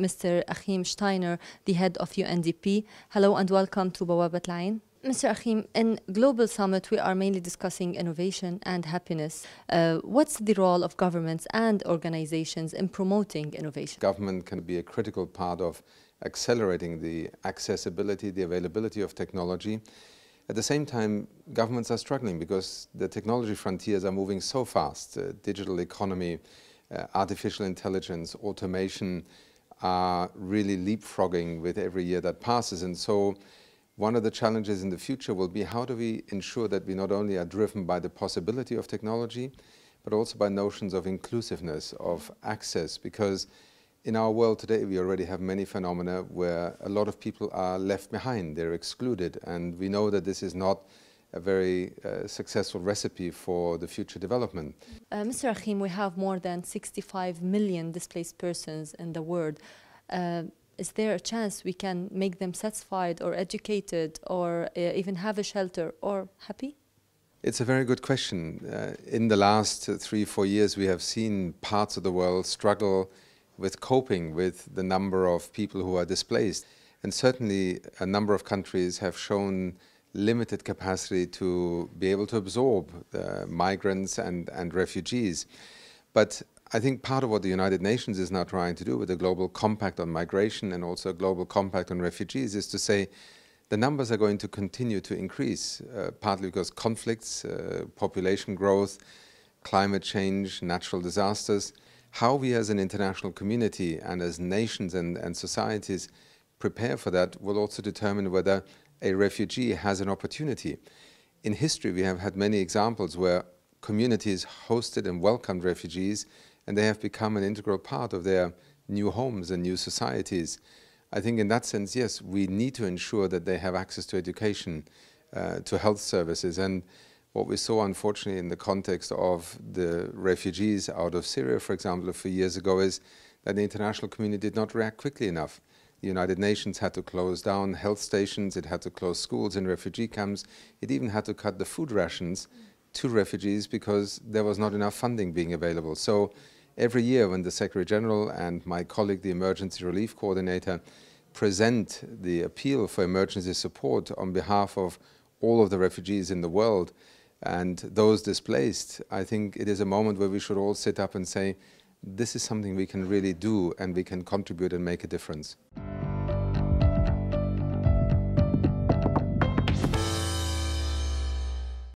Mr. Achim Steiner, the head of UNDP. Hello and welcome to Bawabat Lain. Mr. Achim, in Global Summit, we are mainly discussing innovation and happiness. Uh, what's the role of governments and organizations in promoting innovation? Government can be a critical part of accelerating the accessibility, the availability of technology. At the same time, governments are struggling because the technology frontiers are moving so fast. Uh, digital economy, uh, artificial intelligence, automation, are really leapfrogging with every year that passes. And so one of the challenges in the future will be how do we ensure that we not only are driven by the possibility of technology, but also by notions of inclusiveness, of access, because in our world today, we already have many phenomena where a lot of people are left behind, they're excluded, and we know that this is not a very uh, successful recipe for the future development. Uh, Mr. Rahim. we have more than 65 million displaced persons in the world. Uh, is there a chance we can make them satisfied or educated or uh, even have a shelter or happy? It's a very good question. Uh, in the last three, four years, we have seen parts of the world struggle with coping with the number of people who are displaced. And certainly, a number of countries have shown limited capacity to be able to absorb uh, migrants and, and refugees. But I think part of what the United Nations is now trying to do with the Global Compact on Migration and also a Global Compact on Refugees is to say the numbers are going to continue to increase, uh, partly because conflicts, uh, population growth, climate change, natural disasters, how we as an international community and as nations and, and societies prepare for that will also determine whether a refugee has an opportunity. In history, we have had many examples where communities hosted and welcomed refugees, and they have become an integral part of their new homes and new societies. I think in that sense, yes, we need to ensure that they have access to education, uh, to health services. And what we saw, unfortunately, in the context of the refugees out of Syria, for example, a few years ago, is that the international community did not react quickly enough. The United Nations had to close down health stations, it had to close schools and refugee camps, it even had to cut the food rations to refugees because there was not enough funding being available. So every year when the Secretary General and my colleague, the Emergency Relief Coordinator, present the appeal for emergency support on behalf of all of the refugees in the world and those displaced, I think it is a moment where we should all sit up and say, this is something we can really do and we can contribute and make a difference.